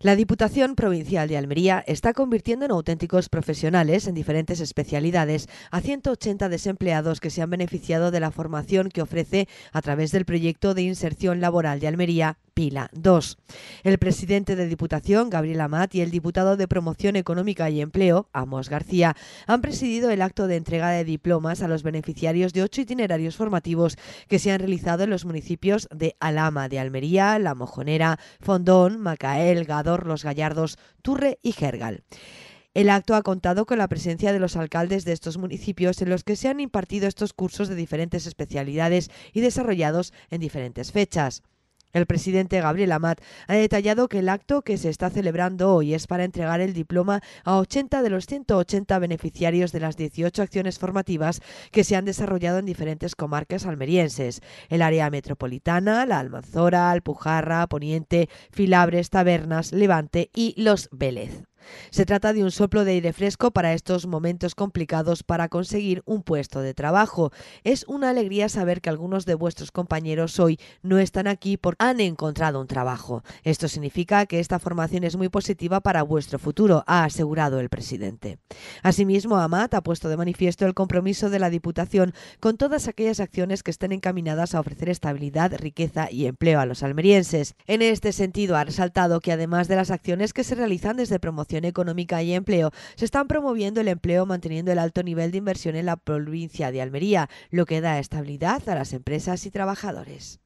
La Diputación Provincial de Almería está convirtiendo en auténticos profesionales en diferentes especialidades a 180 desempleados que se han beneficiado de la formación que ofrece a través del proyecto de inserción laboral de Almería Pila. 2. El presidente de Diputación, Gabriel Amat, y el diputado de Promoción Económica y Empleo, Amos García, han presidido el acto de entrega de diplomas a los beneficiarios de ocho itinerarios formativos que se han realizado en los municipios de Alama de Almería, La Mojonera, Fondón, Macael, Gador, Los Gallardos, Turre y Gergal. El acto ha contado con la presencia de los alcaldes de estos municipios en los que se han impartido estos cursos de diferentes especialidades y desarrollados en diferentes fechas. El presidente Gabriel Amat ha detallado que el acto que se está celebrando hoy es para entregar el diploma a 80 de los 180 beneficiarios de las 18 acciones formativas que se han desarrollado en diferentes comarcas almerienses. El área metropolitana, la Almanzora, Alpujarra, Poniente, Filabres, Tabernas, Levante y Los Vélez. Se trata de un soplo de aire fresco para estos momentos complicados para conseguir un puesto de trabajo. Es una alegría saber que algunos de vuestros compañeros hoy no están aquí porque han encontrado un trabajo. Esto significa que esta formación es muy positiva para vuestro futuro, ha asegurado el presidente. Asimismo, Amat ha puesto de manifiesto el compromiso de la Diputación con todas aquellas acciones que estén encaminadas a ofrecer estabilidad, riqueza y empleo a los almerienses. En este sentido, ha resaltado que además de las acciones que se realizan desde promoción Económica y Empleo, se están promoviendo el empleo manteniendo el alto nivel de inversión en la provincia de Almería, lo que da estabilidad a las empresas y trabajadores.